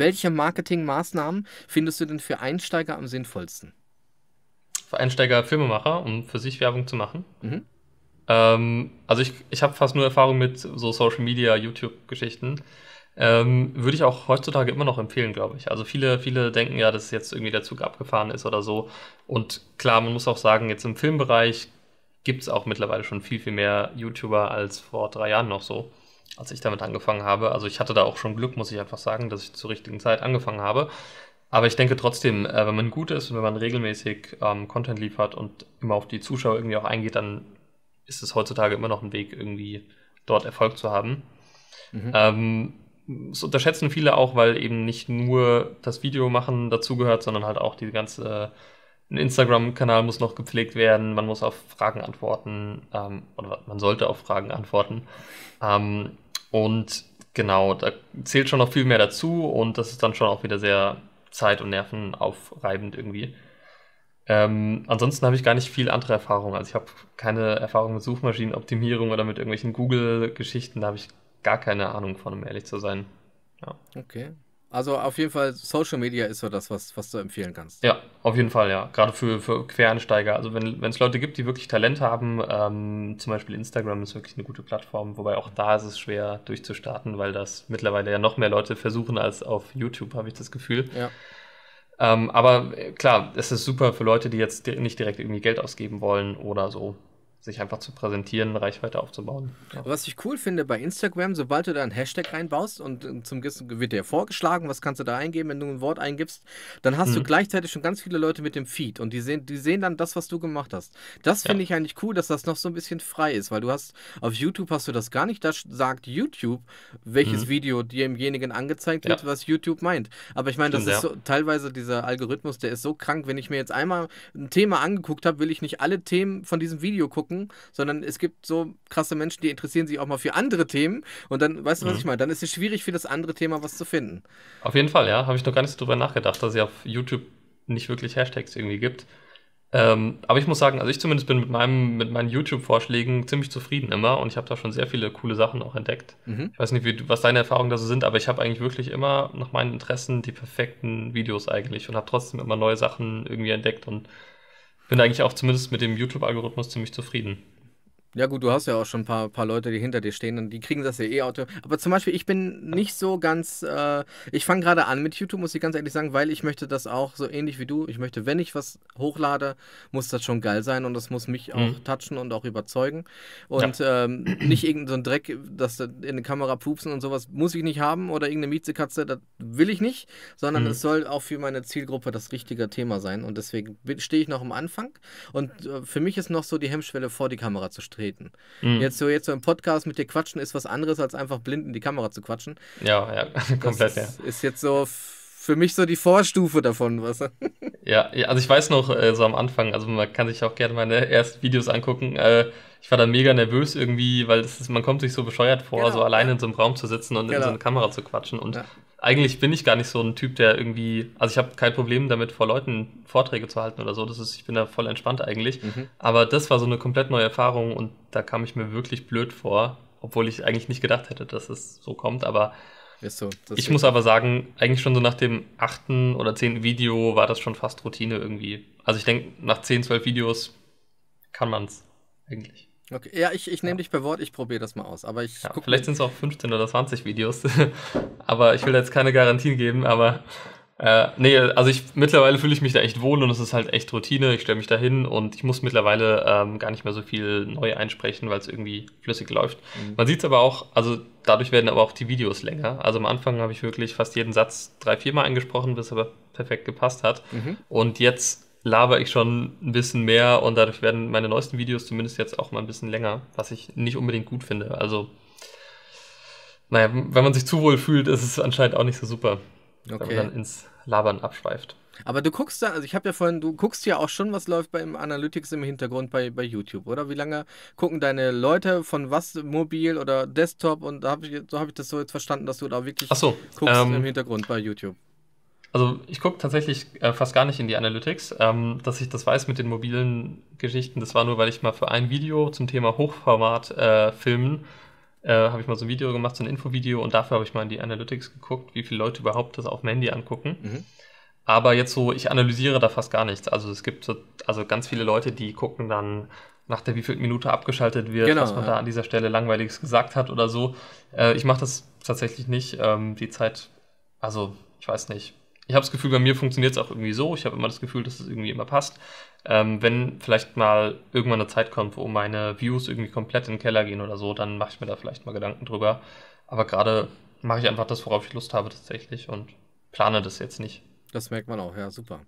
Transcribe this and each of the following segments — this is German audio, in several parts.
welche Marketingmaßnahmen findest du denn für Einsteiger am sinnvollsten? Für Einsteiger Filmemacher, um für sich Werbung zu machen. Mhm. Ähm, also ich, ich habe fast nur Erfahrung mit so Social Media, YouTube-Geschichten. Ähm, würde ich auch heutzutage immer noch empfehlen, glaube ich. Also viele, viele denken ja, dass jetzt irgendwie der Zug abgefahren ist oder so. Und klar, man muss auch sagen, jetzt im Filmbereich gibt es auch mittlerweile schon viel, viel mehr YouTuber als vor drei Jahren noch so als ich damit angefangen habe. Also ich hatte da auch schon Glück, muss ich einfach sagen, dass ich zur richtigen Zeit angefangen habe. Aber ich denke trotzdem, äh, wenn man gut ist und wenn man regelmäßig ähm, Content liefert und immer auf die Zuschauer irgendwie auch eingeht, dann ist es heutzutage immer noch ein Weg, irgendwie dort Erfolg zu haben. Mhm. Ähm, das unterschätzen viele auch, weil eben nicht nur das Video machen dazugehört, sondern halt auch die ganze ein Instagram-Kanal muss noch gepflegt werden, man muss auf Fragen antworten ähm, oder man sollte auf Fragen antworten. Ähm, und genau, da zählt schon noch viel mehr dazu und das ist dann schon auch wieder sehr zeit- und nervenaufreibend irgendwie. Ähm, ansonsten habe ich gar nicht viel andere Erfahrung. Also ich habe keine Erfahrung mit Suchmaschinenoptimierung oder mit irgendwelchen Google-Geschichten. Da habe ich gar keine Ahnung von, um ehrlich zu sein. Ja. Okay. Also auf jeden Fall, Social Media ist so das, was, was du empfehlen kannst. Ja, auf jeden Fall, ja. Gerade für, für Quereinsteiger. Also wenn es Leute gibt, die wirklich Talent haben, ähm, zum Beispiel Instagram ist wirklich eine gute Plattform, wobei auch da ist es schwer durchzustarten, weil das mittlerweile ja noch mehr Leute versuchen als auf YouTube, habe ich das Gefühl. Ja. Ähm, aber äh, klar, es ist super für Leute, die jetzt nicht direkt irgendwie Geld ausgeben wollen oder so sich einfach zu präsentieren, Reichweite aufzubauen. Ja. Was ich cool finde bei Instagram, sobald du da einen Hashtag reinbaust und äh, zum Gissen wird dir vorgeschlagen, was kannst du da eingeben, wenn du ein Wort eingibst, dann hast mhm. du gleichzeitig schon ganz viele Leute mit dem Feed und die sehen, die sehen dann das, was du gemacht hast. Das finde ja. ich eigentlich cool, dass das noch so ein bisschen frei ist, weil du hast auf YouTube hast du das gar nicht. Da sagt YouTube, welches mhm. Video demjenigen angezeigt wird, ja. was YouTube meint. Aber ich meine, das ist so, teilweise dieser Algorithmus, der ist so krank. Wenn ich mir jetzt einmal ein Thema angeguckt habe, will ich nicht alle Themen von diesem Video gucken gucken, sondern es gibt so krasse Menschen, die interessieren sich auch mal für andere Themen und dann, weißt du, was mhm. ich meine? Dann ist es schwierig für das andere Thema was zu finden. Auf jeden Fall, ja. Habe ich noch gar nicht drüber nachgedacht, dass es ja auf YouTube nicht wirklich Hashtags irgendwie gibt. Ähm, aber ich muss sagen, also ich zumindest bin mit, meinem, mit meinen YouTube-Vorschlägen ziemlich zufrieden immer und ich habe da schon sehr viele coole Sachen auch entdeckt. Mhm. Ich weiß nicht, wie, was deine Erfahrungen da so sind, aber ich habe eigentlich wirklich immer nach meinen Interessen die perfekten Videos eigentlich und habe trotzdem immer neue Sachen irgendwie entdeckt und bin eigentlich auch zumindest mit dem YouTube-Algorithmus ziemlich zufrieden. Ja gut, du hast ja auch schon ein paar, paar Leute, die hinter dir stehen und die kriegen das ja eh auto. Aber zum Beispiel, ich bin nicht so ganz, äh, ich fange gerade an mit YouTube, muss ich ganz ehrlich sagen, weil ich möchte das auch so ähnlich wie du. Ich möchte, wenn ich was hochlade, muss das schon geil sein und das muss mich mhm. auch touchen und auch überzeugen. Und ja. ähm, nicht irgendein so Dreck, dass in die Kamera pupsen und sowas muss ich nicht haben oder irgendeine Miezekatze, das will ich nicht, sondern mhm. es mhm. soll auch für meine Zielgruppe das richtige Thema sein. Und deswegen stehe ich noch am Anfang und äh, für mich ist noch so die Hemmschwelle, vor die Kamera zu streben treten. Mhm. Jetzt so jetzt so im Podcast mit dir quatschen ist was anderes als einfach blind in die Kamera zu quatschen. Ja, ja, komplett. Das ja. ist jetzt so für mich so die Vorstufe davon, was? ja, ja, also ich weiß noch äh, so am Anfang, also man kann sich auch gerne meine ersten Videos angucken. Äh, ich war dann mega nervös irgendwie, weil ist, man kommt sich so bescheuert vor, genau, so alleine in so einem Raum zu sitzen und genau. in so genau. eine Kamera zu quatschen und ja eigentlich bin ich gar nicht so ein Typ, der irgendwie, also ich habe kein Problem damit, vor Leuten Vorträge zu halten oder so. Das ist, ich bin da voll entspannt eigentlich. Mhm. Aber das war so eine komplett neue Erfahrung und da kam ich mir wirklich blöd vor, obwohl ich eigentlich nicht gedacht hätte, dass es so kommt. Aber so, ich muss aber sagen, eigentlich schon so nach dem achten oder zehnten Video war das schon fast Routine irgendwie. Also ich denke, nach zehn, zwölf Videos kann man es eigentlich. Okay, ja, ich, ich nehme ja. dich per Wort, ich probiere das mal aus. Aber ich ja, vielleicht sind es auch 15 oder 20 Videos. aber ich will jetzt keine Garantien geben, aber äh, nee, also ich mittlerweile fühle ich mich da echt wohl und es ist halt echt Routine. Ich stelle mich da hin und ich muss mittlerweile ähm, gar nicht mehr so viel neu einsprechen, weil es irgendwie flüssig läuft. Mhm. Man sieht es aber auch, also dadurch werden aber auch die Videos länger. Also am Anfang habe ich wirklich fast jeden Satz drei, viermal eingesprochen, bis es aber perfekt gepasst hat. Mhm. Und jetzt laber ich schon ein bisschen mehr und dadurch werden meine neuesten Videos zumindest jetzt auch mal ein bisschen länger, was ich nicht unbedingt gut finde. Also, naja, wenn man sich zu wohl fühlt, ist es anscheinend auch nicht so super, okay. wenn man dann ins Labern abschweift. Aber du guckst da, also ich habe ja vorhin, du guckst ja auch schon, was läuft bei Analytics im Hintergrund bei, bei YouTube, oder? Wie lange gucken deine Leute von was mobil oder Desktop und da hab ich, so habe ich das so jetzt verstanden, dass du da wirklich so, guckst ähm, im Hintergrund bei YouTube. Also ich gucke tatsächlich äh, fast gar nicht in die Analytics. Ähm, dass ich das weiß mit den mobilen Geschichten, das war nur, weil ich mal für ein Video zum Thema Hochformat äh, filmen, äh, habe ich mal so ein Video gemacht, so ein Infovideo und dafür habe ich mal in die Analytics geguckt, wie viele Leute überhaupt das auf dem Handy angucken. Mhm. Aber jetzt so, ich analysiere da fast gar nichts. Also es gibt so, also ganz viele Leute, die gucken dann nach der wievielten Minute abgeschaltet wird, genau, was man ja. da an dieser Stelle langweiliges gesagt hat oder so. Äh, ich mache das tatsächlich nicht. Ähm, die Zeit, also ich weiß nicht, ich habe das Gefühl, bei mir funktioniert es auch irgendwie so. Ich habe immer das Gefühl, dass es irgendwie immer passt. Ähm, wenn vielleicht mal irgendwann eine Zeit kommt, wo meine Views irgendwie komplett in den Keller gehen oder so, dann mache ich mir da vielleicht mal Gedanken drüber. Aber gerade mache ich einfach das, worauf ich Lust habe tatsächlich und plane das jetzt nicht. Das merkt man auch, ja, super.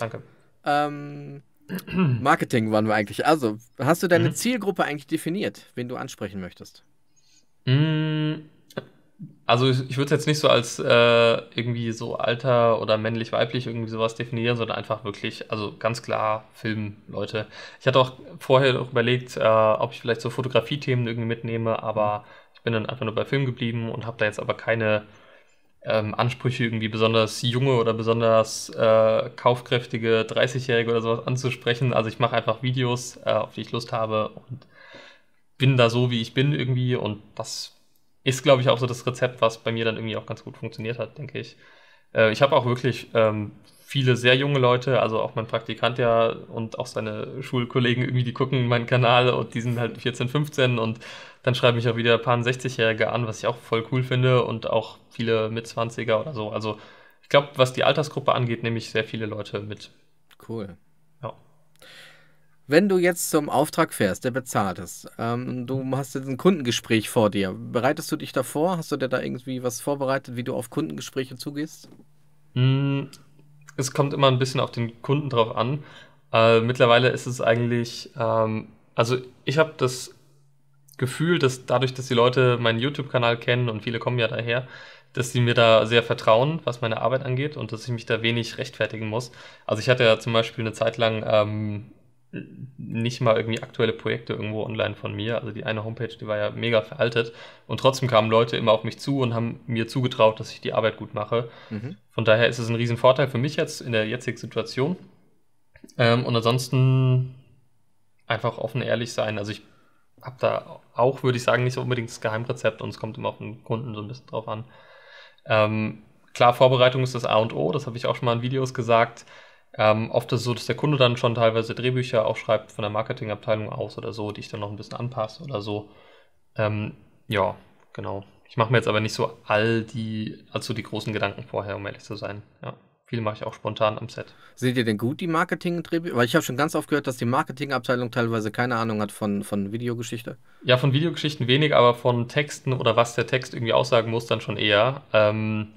Danke. Ähm, Marketing waren wir eigentlich. Also, hast du deine mhm. Zielgruppe eigentlich definiert, wen du ansprechen möchtest? Mhm also ich, ich würde es jetzt nicht so als äh, irgendwie so alter oder männlich-weiblich irgendwie sowas definieren, sondern einfach wirklich, also ganz klar Filmleute. Ich hatte auch vorher auch überlegt, äh, ob ich vielleicht so Fotografie-Themen irgendwie mitnehme, aber mhm. ich bin dann einfach nur bei Film geblieben und habe da jetzt aber keine ähm, Ansprüche, irgendwie besonders junge oder besonders äh, kaufkräftige 30-Jährige oder sowas anzusprechen. Also ich mache einfach Videos, äh, auf die ich Lust habe und bin da so, wie ich bin irgendwie und das ist, glaube ich, auch so das Rezept, was bei mir dann irgendwie auch ganz gut funktioniert hat, denke ich. Äh, ich habe auch wirklich ähm, viele sehr junge Leute, also auch mein Praktikant ja und auch seine Schulkollegen irgendwie, die gucken meinen Kanal und die sind halt 14, 15 und dann schreiben mich auch wieder ein paar 60-Jährige an, was ich auch voll cool finde und auch viele mit 20er oder so. Also ich glaube, was die Altersgruppe angeht, nehme ich sehr viele Leute mit. Cool. Ja. Wenn du jetzt zum Auftrag fährst, der bezahlt ist, ähm, du hast jetzt ein Kundengespräch vor dir, bereitest du dich davor? Hast du dir da irgendwie was vorbereitet, wie du auf Kundengespräche zugehst? Hm, es kommt immer ein bisschen auf den Kunden drauf an. Äh, mittlerweile ist es eigentlich, ähm, also ich habe das Gefühl, dass dadurch, dass die Leute meinen YouTube-Kanal kennen und viele kommen ja daher, dass sie mir da sehr vertrauen, was meine Arbeit angeht und dass ich mich da wenig rechtfertigen muss. Also ich hatte ja zum Beispiel eine Zeit lang ähm, nicht mal irgendwie aktuelle Projekte irgendwo online von mir. Also die eine Homepage, die war ja mega veraltet. Und trotzdem kamen Leute immer auf mich zu und haben mir zugetraut, dass ich die Arbeit gut mache. Mhm. Von daher ist es ein Riesenvorteil für mich jetzt in der jetzigen Situation. Ähm, und ansonsten einfach offen ehrlich sein. Also ich habe da auch, würde ich sagen, nicht so unbedingt das Geheimrezept und es kommt immer auf den Kunden so ein bisschen drauf an. Ähm, klar, Vorbereitung ist das A und O, das habe ich auch schon mal in Videos gesagt. Ähm, oft ist es so, dass der Kunde dann schon teilweise Drehbücher auch schreibt von der Marketingabteilung aus oder so, die ich dann noch ein bisschen anpasse oder so. Ähm, ja, genau. Ich mache mir jetzt aber nicht so all die, also die großen Gedanken vorher, um ehrlich zu sein. Ja. Viel mache ich auch spontan am Set. Seht ihr denn gut die Marketing-Drehbücher? Weil ich habe schon ganz oft gehört, dass die Marketingabteilung teilweise keine Ahnung hat von, von Videogeschichte. Ja, von Videogeschichten wenig, aber von Texten oder was der Text irgendwie aussagen muss, dann schon eher. Ähm,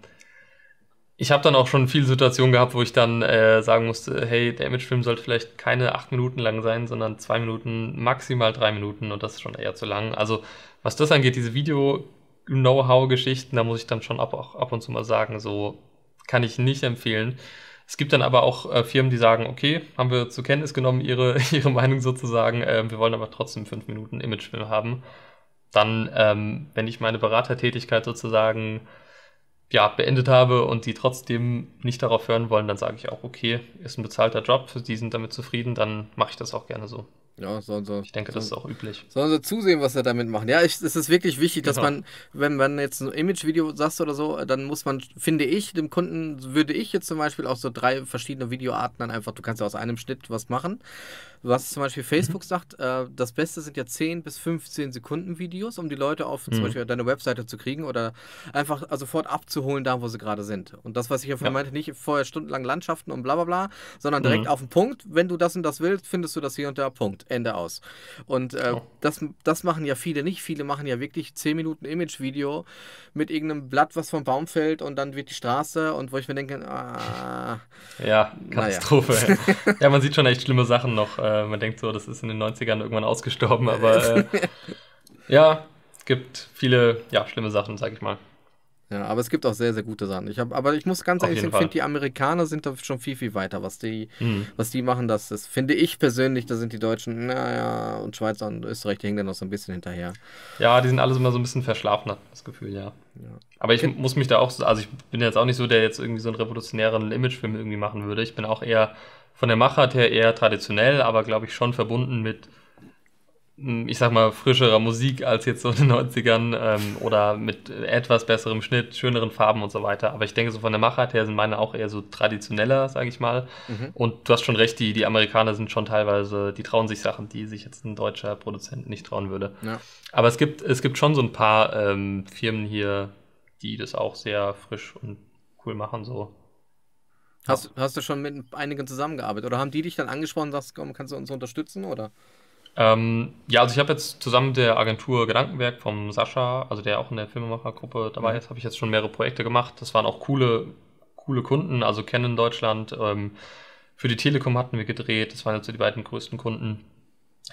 ich habe dann auch schon viele Situationen gehabt, wo ich dann äh, sagen musste, hey, der Imagefilm sollte vielleicht keine acht Minuten lang sein, sondern zwei Minuten, maximal drei Minuten und das ist schon eher zu lang. Also was das angeht, diese Video-Know-how-Geschichten, da muss ich dann schon ab, auch ab und zu mal sagen, so kann ich nicht empfehlen. Es gibt dann aber auch äh, Firmen, die sagen, okay, haben wir zur Kenntnis genommen, ihre, ihre Meinung sozusagen, äh, wir wollen aber trotzdem fünf Minuten Imagefilm haben. Dann, ähm, wenn ich meine Beratertätigkeit sozusagen ja, beendet habe und die trotzdem nicht darauf hören wollen, dann sage ich auch, okay, ist ein bezahlter Job, die sind damit zufrieden, dann mache ich das auch gerne so. Ja, so, so. Ich denke, das ist auch üblich. Sollen sie zusehen, was sie damit machen. Ja, ich, es ist wirklich wichtig, dass genau. man, wenn man jetzt ein Image-Video sagt oder so, dann muss man, finde ich, dem Kunden, würde ich jetzt zum Beispiel auch so drei verschiedene Videoarten dann einfach, du kannst ja aus einem Schnitt was machen. Was zum Beispiel Facebook mhm. sagt, äh, das Beste sind ja 10 bis 15 Sekunden Videos, um die Leute auf mhm. zum Beispiel deine Webseite zu kriegen oder einfach äh, sofort abzuholen, da wo sie gerade sind. Und das, was ich ja vorhin ja. meinte, nicht vorher stundenlang Landschaften und bla bla bla, sondern mhm. direkt mhm. auf den Punkt, wenn du das und das willst, findest du das hier und da, Punkt, Ende aus. Und äh, oh. das, das machen ja viele nicht. Viele machen ja wirklich 10 Minuten Image-Video mit irgendeinem Blatt, was vom Baum fällt und dann wird die Straße und wo ich mir denke, ah. Ja, Katastrophe. Naja. ja, man sieht schon echt schlimme Sachen noch. Äh, äh, man denkt so, das ist in den 90ern irgendwann ausgestorben, aber äh, ja, es gibt viele ja, schlimme Sachen, sag ich mal. Ja, aber es gibt auch sehr, sehr gute Sachen. Ich hab, aber ich muss ganz Auf ehrlich sagen, ich finde, die Amerikaner sind da schon viel, viel weiter. Was die, mhm. was die machen, das ist, finde ich persönlich, da sind die Deutschen, naja, und Schweizer und Österreich, die hängen da noch so ein bisschen hinterher. Ja, die sind alles immer so ein bisschen verschlafen, hat das Gefühl, ja. ja. Aber ich Ge muss mich da auch, also ich bin jetzt auch nicht so, der jetzt irgendwie so einen revolutionären Imagefilm irgendwie machen würde. Ich bin auch eher von der Machart her eher traditionell, aber glaube ich schon verbunden mit, hm, ich sag mal, frischerer Musik als jetzt so in den 90ern ähm, oder mit etwas besserem Schnitt, schöneren Farben und so weiter. Aber ich denke, so von der Machart her sind meine auch eher so traditioneller, sage ich mal. Mhm. Und du hast schon recht, die, die Amerikaner sind schon teilweise, die trauen sich Sachen, die sich jetzt ein deutscher Produzent nicht trauen würde. Ja. Aber es gibt, es gibt schon so ein paar ähm, Firmen hier, die das auch sehr frisch und cool machen, so Hast, hast du schon mit einigen zusammengearbeitet oder haben die dich dann angesprochen und sagst, komm, kannst du uns unterstützen oder? Ähm, ja, also ich habe jetzt zusammen mit der Agentur Gedankenwerk vom Sascha, also der auch in der Filmemachergruppe dabei mhm. ist, habe ich jetzt schon mehrere Projekte gemacht. Das waren auch coole, coole Kunden, also kennen Deutschland. Ähm, für die Telekom hatten wir gedreht, das waren jetzt so die beiden größten Kunden.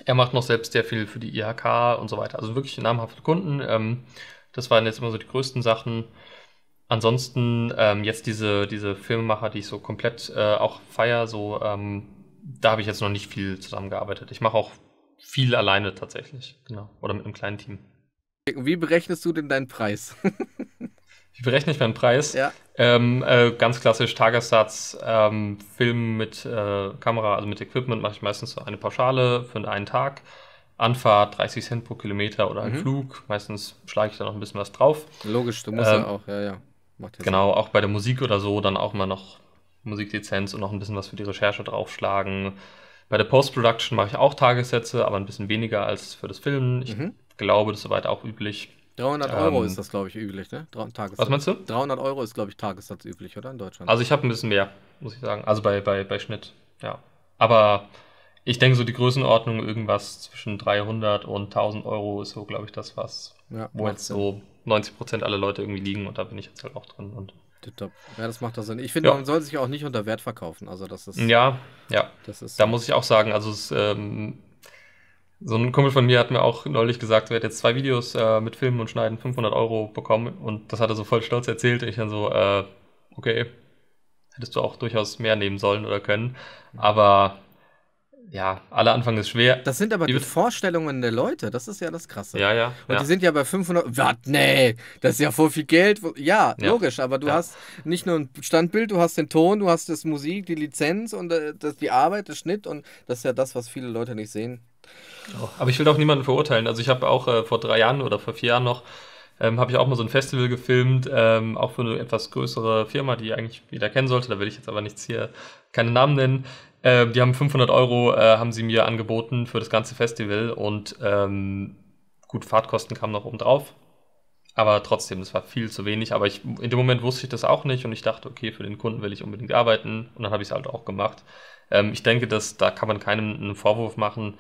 Er macht noch selbst sehr viel für die IHK und so weiter. Also wirklich namhafte Kunden. Ähm, das waren jetzt immer so die größten Sachen. Ansonsten ähm, jetzt diese, diese Filmemacher, die ich so komplett äh, auch feier, so ähm, da habe ich jetzt noch nicht viel zusammengearbeitet. Ich mache auch viel alleine tatsächlich, genau. Oder mit einem kleinen Team. Wie berechnest du denn deinen Preis? Wie berechne ich meinen Preis? Ja. Ähm, äh, ganz klassisch Tagessatz, ähm, Film mit äh, Kamera, also mit Equipment mache ich meistens so eine Pauschale für einen Tag. Anfahrt 30 Cent pro Kilometer oder ein mhm. Flug. Meistens schlage ich da noch ein bisschen was drauf. Logisch, du musst ähm, ja auch, ja, ja genau, auch bei der Musik oder so dann auch mal noch Musiklizenz und noch ein bisschen was für die Recherche draufschlagen. Bei der Post-Production mache ich auch Tagessätze, aber ein bisschen weniger als für das Filmen. Ich mhm. glaube, das ist soweit auch üblich. 300 Euro ähm, ist das, glaube ich, üblich, ne? Tagessatz. Was meinst du? 300 Euro ist, glaube ich, Tagessatz üblich, oder? In Deutschland. Also ich habe ein bisschen mehr, muss ich sagen. Also bei, bei, bei Schnitt, ja. Aber ich denke so die Größenordnung irgendwas zwischen 300 und 1000 Euro ist so, glaube ich, das was, ja, wo jetzt so 90% aller Leute irgendwie liegen und da bin ich jetzt halt auch drin. Und Ja, das macht doch Sinn. Ich finde, ja. man soll sich auch nicht unter Wert verkaufen. Also das ist. Ja, ja. Das ist da muss ich auch sagen, also es, ähm, so ein Kumpel von mir hat mir auch neulich gesagt, er hat jetzt zwei Videos äh, mit Filmen und Schneiden 500 Euro bekommen und das hat er so voll stolz erzählt. Und ich dann so, äh, okay, hättest du auch durchaus mehr nehmen sollen oder können. Aber ja, alle Anfang ist schwer. Das sind aber die, die Vorstellungen der Leute, das ist ja das Krasse. Ja, ja. Und ja. die sind ja bei 500, was, nee, das ist ja voll viel Geld. Ja, ja. logisch, aber du ja. hast nicht nur ein Standbild, du hast den Ton, du hast das Musik, die Lizenz und äh, das, die Arbeit, der Schnitt und das ist ja das, was viele Leute nicht sehen. Oh, aber ich will auch niemanden verurteilen. Also ich habe auch äh, vor drei Jahren oder vor vier Jahren noch ähm, habe ich auch mal so ein Festival gefilmt, ähm, auch für eine etwas größere Firma, die eigentlich wieder kennen sollte. Da will ich jetzt aber nichts hier, keine Namen nennen. Äh, die haben 500 Euro, äh, haben sie mir angeboten für das ganze Festival und ähm, gut, Fahrtkosten kamen noch oben drauf. Aber trotzdem, das war viel zu wenig. Aber ich, in dem Moment wusste ich das auch nicht und ich dachte, okay, für den Kunden will ich unbedingt arbeiten. Und dann habe ich es halt auch gemacht. Ähm, ich denke, dass da kann man keinem einen Vorwurf machen.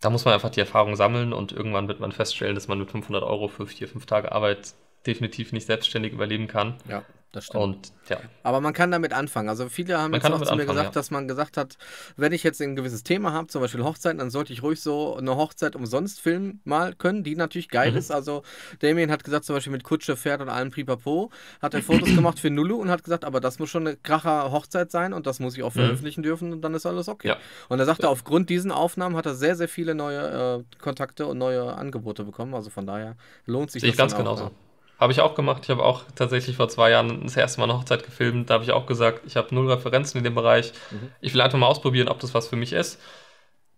Da muss man einfach die Erfahrung sammeln und irgendwann wird man feststellen, dass man mit 500 Euro für vier, fünf Tage Arbeit definitiv nicht selbstständig überleben kann. Ja das stimmt. Und, ja. Aber man kann damit anfangen. Also viele haben man jetzt auch zu mir gesagt, ja. dass man gesagt hat, wenn ich jetzt ein gewisses Thema habe, zum Beispiel Hochzeiten, dann sollte ich ruhig so eine Hochzeit umsonst filmen mal können, die natürlich geil mhm. ist. Also Damien hat gesagt, zum Beispiel mit Kutsche, Pferd und allem Pipapo, hat er Fotos gemacht für Nullu und hat gesagt, aber das muss schon eine kracher Hochzeit sein und das muss ich auch mhm. veröffentlichen mhm. dürfen und dann ist alles okay. Ja. Und er sagte, ja. aufgrund diesen Aufnahmen hat er sehr, sehr viele neue äh, Kontakte und neue Angebote bekommen. Also von daher lohnt sich Sehe das. Ich ganz genauso. Auch, habe ich auch gemacht. Ich habe auch tatsächlich vor zwei Jahren das erste Mal eine Hochzeit gefilmt. Da habe ich auch gesagt, ich habe null Referenzen in dem Bereich. Mhm. Ich will einfach mal ausprobieren, ob das was für mich ist.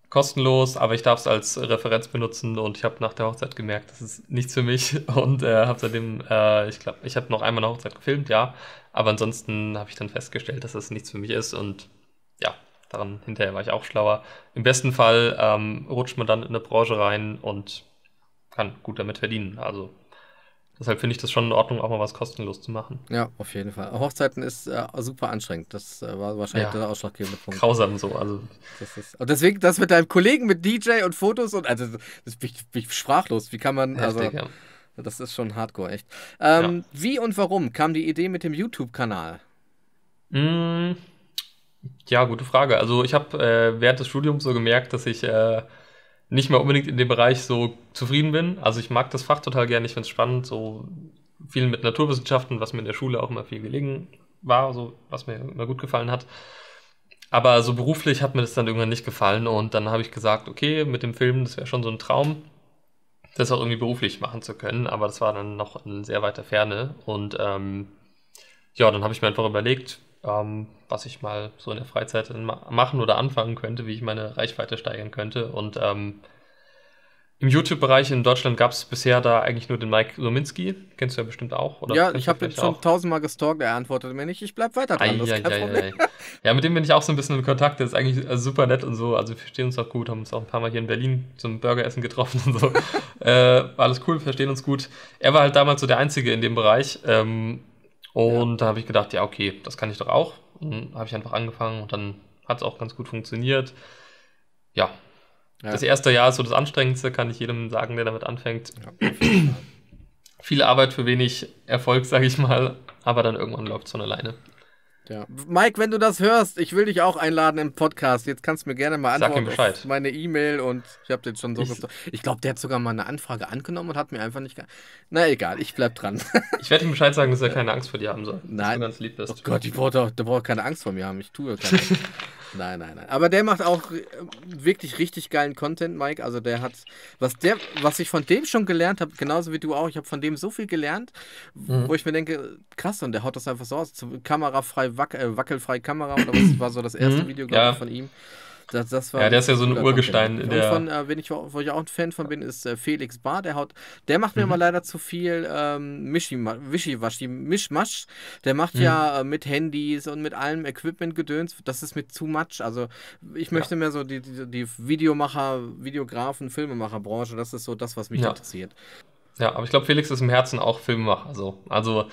Kostenlos, aber ich darf es als Referenz benutzen und ich habe nach der Hochzeit gemerkt, das ist nichts für mich und äh, habe seitdem, äh, ich glaube, ich habe noch einmal eine Hochzeit gefilmt, ja, aber ansonsten habe ich dann festgestellt, dass das nichts für mich ist und ja, daran hinterher war ich auch schlauer. Im besten Fall ähm, rutscht man dann in eine Branche rein und kann gut damit verdienen. Also Deshalb finde ich das schon in Ordnung, auch mal was kostenlos zu machen. Ja, auf jeden Fall. Hochzeiten ist äh, super anstrengend. Das äh, war wahrscheinlich ja. der ausschlaggebende Punkt. Grausam so. Also. Das ist, und deswegen, das mit deinem Kollegen mit DJ und Fotos und also das bin ich, bin ich sprachlos. Wie kann man. Also, Heftig, also, ja. Das ist schon hardcore, echt. Ähm, ja. Wie und warum kam die Idee mit dem YouTube-Kanal? Mm, ja, gute Frage. Also ich habe äh, während des Studiums so gemerkt, dass ich äh, nicht mehr unbedingt in dem Bereich so zufrieden bin. Also ich mag das Fach total gerne, ich finde es spannend, so viel mit Naturwissenschaften, was mir in der Schule auch immer viel gelegen war, so was mir immer gut gefallen hat. Aber so beruflich hat mir das dann irgendwann nicht gefallen und dann habe ich gesagt, okay, mit dem Film, das wäre schon so ein Traum, das auch irgendwie beruflich machen zu können, aber das war dann noch in sehr weiter Ferne und ähm, ja, dann habe ich mir einfach überlegt, ähm, was ich mal so in der Freizeit machen oder anfangen könnte, wie ich meine Reichweite steigern könnte. Und ähm, im YouTube-Bereich in Deutschland gab es bisher da eigentlich nur den Mike Lominski. Kennst du ja bestimmt auch. Oder ja, ich habe ihn schon tausendmal gestalkt. Er antwortet mir nicht, ich bleib weiter dran. Ai, das ai, ai, Ja, mit dem bin ich auch so ein bisschen in Kontakt. Der ist eigentlich also super nett und so. Also, wir verstehen uns auch gut. Haben uns auch ein paar Mal hier in Berlin zum Burgeressen getroffen und so. äh, alles cool, verstehen uns gut. Er war halt damals so der Einzige in dem Bereich. Ähm, und ja. da habe ich gedacht, ja, okay, das kann ich doch auch. Und habe ich einfach angefangen und dann hat es auch ganz gut funktioniert. Ja. ja. Das erste Jahr ist so das Anstrengendste, kann ich jedem sagen, der damit anfängt. Ja, Viel Arbeit für wenig Erfolg, sage ich mal, aber dann irgendwann läuft es von alleine. Ja. Mike, wenn du das hörst, ich will dich auch einladen im Podcast. Jetzt kannst du mir gerne mal antworten. Sag ihm Bescheid. meine E-Mail und ich habe den schon so. Ich, ich glaube, der hat sogar mal eine Anfrage angenommen und hat mir einfach nicht. Na egal, ich bleib dran. ich werde ihm Bescheid sagen, dass er keine Angst vor dir haben soll. Nein. Dass du ganz lieb bist. Oh Gott, der braucht keine Angst vor mir haben. Ich tue keine. Angst. Nein, nein, nein. Aber der macht auch äh, wirklich richtig geilen Content, Mike. Also der hat, was der, was ich von dem schon gelernt habe, genauso wie du auch, ich habe von dem so viel gelernt, mhm. wo ich mir denke, krass, und der haut das einfach so aus. Kamerafrei, wac äh, wackelfrei Kamera, oder was war so das erste mhm. Video, glaube ich, ja. von ihm. Das, das war ja, der ist ja so ein Urgestein. Der Der und von, äh, wenn ich, wo ich auch ein Fan von bin, ist äh, Felix Bar. Der, haut, der macht mhm. mir mal leider zu viel ähm, Wischiwaschi, Mischmasch. Der macht mhm. ja äh, mit Handys und mit allem Equipment-Gedöns. Das ist mit too much. Also, ich möchte ja. mehr so die, die, die, Videomacher, Videografen, Filmemacherbranche. Das ist so das, was mich ja. interessiert. Ja, aber ich glaube, Felix ist im Herzen auch Filmemacher. So. Also, also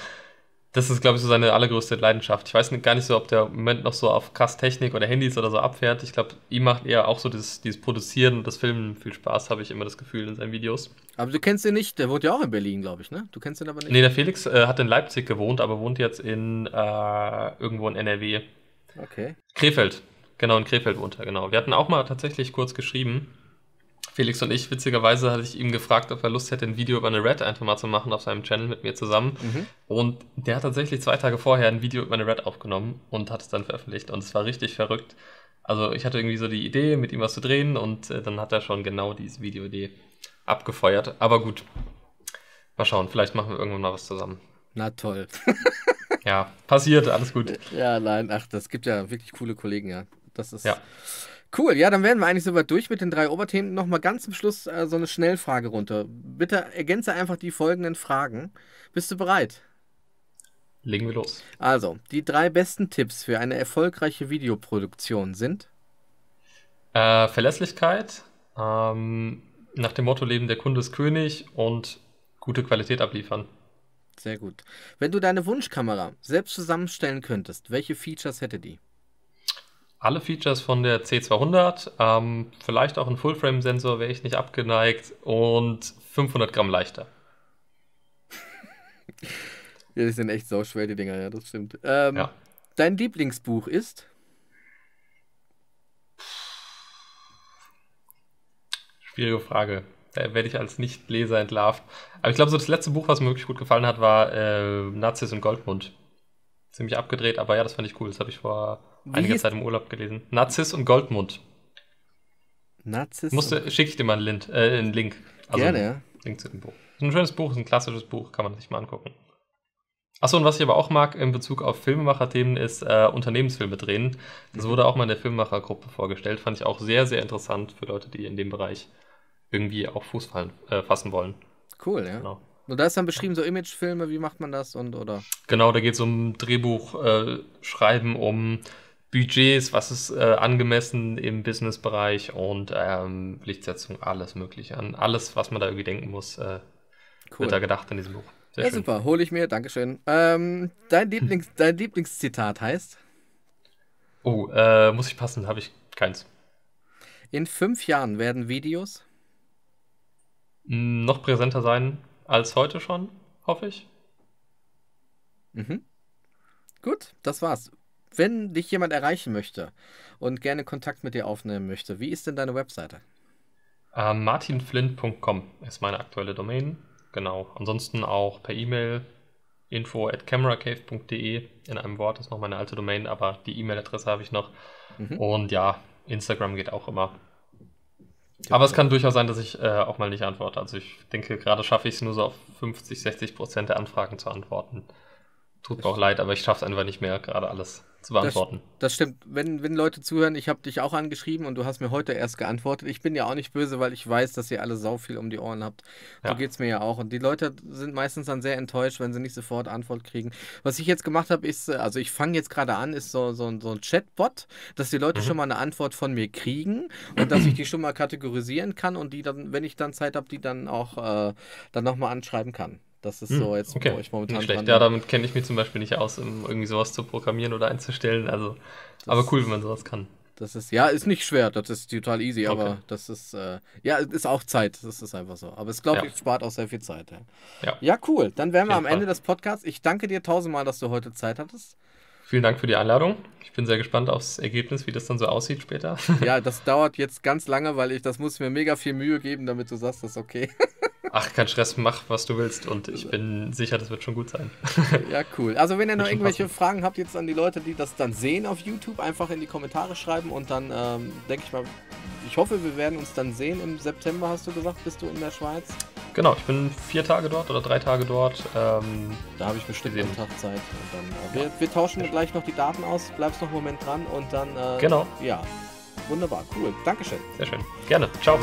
das ist, glaube ich, so seine allergrößte Leidenschaft. Ich weiß gar nicht so, ob der im Moment noch so auf krass Technik oder Handys oder so abfährt. Ich glaube, ihm macht eher auch so dieses, dieses Produzieren und das Filmen viel Spaß, habe ich immer das Gefühl in seinen Videos. Aber du kennst ihn nicht, der wohnt ja auch in Berlin, glaube ich, ne? Du kennst ihn aber nicht. Nee, der Felix äh, hat in Leipzig gewohnt, aber wohnt jetzt in äh, irgendwo in NRW. Okay. Krefeld. Genau, in Krefeld wohnt er, genau. Wir hatten auch mal tatsächlich kurz geschrieben. Felix und ich, witzigerweise, hatte ich ihm gefragt, ob er Lust hätte, ein Video über eine Red einfach mal zu machen auf seinem Channel mit mir zusammen. Mhm. Und der hat tatsächlich zwei Tage vorher ein Video über eine Red aufgenommen und hat es dann veröffentlicht. Und es war richtig verrückt. Also ich hatte irgendwie so die Idee, mit ihm was zu drehen und äh, dann hat er schon genau diese Videoidee abgefeuert. Aber gut, mal schauen, vielleicht machen wir irgendwann mal was zusammen. Na toll. ja, passiert, alles gut. Ja, nein, ach, das gibt ja wirklich coole Kollegen, ja. Das ist. Ja. Cool, ja, dann wären wir eigentlich soweit durch mit den drei Oberthemen. Nochmal ganz zum Schluss äh, so eine Schnellfrage runter. Bitte ergänze einfach die folgenden Fragen. Bist du bereit? Legen wir los. Also, die drei besten Tipps für eine erfolgreiche Videoproduktion sind? Äh, Verlässlichkeit, ähm, nach dem Motto Leben der Kunde ist König und gute Qualität abliefern. Sehr gut. Wenn du deine Wunschkamera selbst zusammenstellen könntest, welche Features hätte die? alle Features von der C200, ähm, vielleicht auch ein Full-Frame-Sensor wäre ich nicht abgeneigt und 500 Gramm leichter. ja, die sind echt sauschwer, die Dinger, ja, das stimmt. Ähm, ja. Dein Lieblingsbuch ist? Schwierige Frage. Da werde ich als Nicht-Leser entlarvt. Aber ich glaube, so das letzte Buch, was mir wirklich gut gefallen hat, war äh, Nazis und Goldmund. Ziemlich abgedreht, aber ja, das fand ich cool. Das habe ich vor einige Zeit im Urlaub gelesen. Nazis und Goldmund. Nazis. Musste, schicke ich dir mal einen Link. Äh, einen Link. Also Gerne, ja. Link zu dem Buch. Ist ein schönes Buch, ist ein klassisches Buch, kann man sich mal angucken. Achso, und was ich aber auch mag in Bezug auf Filmemacher-Themen ist äh, Unternehmensfilme drehen. Das wurde auch mal in der Filmemachergruppe vorgestellt. Fand ich auch sehr, sehr interessant für Leute, die in dem Bereich irgendwie auch Fuß fallen, äh, fassen wollen. Cool, ja. Genau. Und da ist dann beschrieben, so Imagefilme, wie macht man das und oder? Genau, da geht es um Drehbuch, äh, Schreiben, um Budgets, was ist äh, angemessen im Businessbereich und ähm, Lichtsetzung, alles Mögliche. An alles, was man da irgendwie denken muss, äh, cool. wird da gedacht in diesem Buch. Sehr ja, schön. super, hole ich mir, Dankeschön. Ähm, dein, Lieblings, hm. dein Lieblingszitat heißt? Oh, äh, muss ich passen, habe ich keins. In fünf Jahren werden Videos hm, noch präsenter sein als heute schon, hoffe ich. Mhm. Gut, das war's wenn dich jemand erreichen möchte und gerne Kontakt mit dir aufnehmen möchte, wie ist denn deine Webseite? Uh, äh, martinflint.com ist meine aktuelle Domain. Genau. Ansonsten auch per E-Mail info at cameracave.de. In einem Wort ist noch meine alte Domain, aber die E-Mail-Adresse habe ich noch. Mhm. Und ja, Instagram geht auch immer. Ja, genau. aber es kann durchaus sein, dass ich äh, auch mal nicht antworte. Also ich denke, gerade schaffe ich es nur so auf 50, 60 Prozent der Anfragen zu antworten. Tut mir auch leid, aber ich schaffe es einfach nicht mehr, gerade alles zu beantworten. Das, das, stimmt. Wenn, wenn Leute zuhören, ich habe dich auch angeschrieben und du hast mir heute erst geantwortet. Ich bin ja auch nicht böse, weil ich weiß, dass ihr alle sau viel um die Ohren habt. So geht es mir ja auch. Und die Leute sind meistens dann sehr enttäuscht, wenn sie nicht sofort Antwort kriegen. Was ich jetzt gemacht habe, ist, äh, also ich fange jetzt gerade an, ist so, so, so ein Chatbot, dass die Leute mhm. schon mal eine Antwort von mir kriegen und dass ich die schon mal kategorisieren kann und die dann, wenn ich dann Zeit habe, die dann auch äh, dann nochmal anschreiben kann. Das ist hm, so jetzt okay. bei euch momentan. Nicht schlecht. Dran. Ja, damit kenne ich mich zum Beispiel nicht aus, um irgendwie sowas zu programmieren oder einzustellen. Also, das aber cool, wenn man sowas kann. Das ist, ja, ist nicht schwer, das ist total easy, okay. aber das ist, äh, ja, ist auch Zeit, das ist einfach so. Aber es glaube ja. ich, spart auch sehr viel Zeit. Ja, ja. ja cool. Dann wären wir am Fall. Ende des Podcasts. Ich danke dir tausendmal, dass du heute Zeit hattest. Vielen Dank für die Einladung. Ich bin sehr gespannt aufs Ergebnis, wie das dann so aussieht später. Ja, das dauert jetzt ganz lange, weil ich, das muss mir mega viel Mühe geben, damit du sagst, das ist okay. Ach, kein Stress, mach was du willst und ich bin sicher, das wird schon gut sein. Ja, cool. Also wenn ihr noch irgendwelche passen. Fragen habt jetzt an die Leute, die das dann sehen auf YouTube, einfach in die Kommentare schreiben und dann ähm, denke ich mal, ich hoffe, wir werden uns dann sehen. Im September hast du gesagt, bist du in der Schweiz? Genau, ich bin vier Tage dort oder drei Tage dort. Ähm, da habe ich bestimmt einen Tag Zeit. Und dann, äh, wir, wir, tauschen ja. gleich noch die Daten aus, bleibst noch einen Moment dran und dann... Äh, genau. Ja, wunderbar, cool. Dankeschön. Sehr schön. Gerne. Ciao.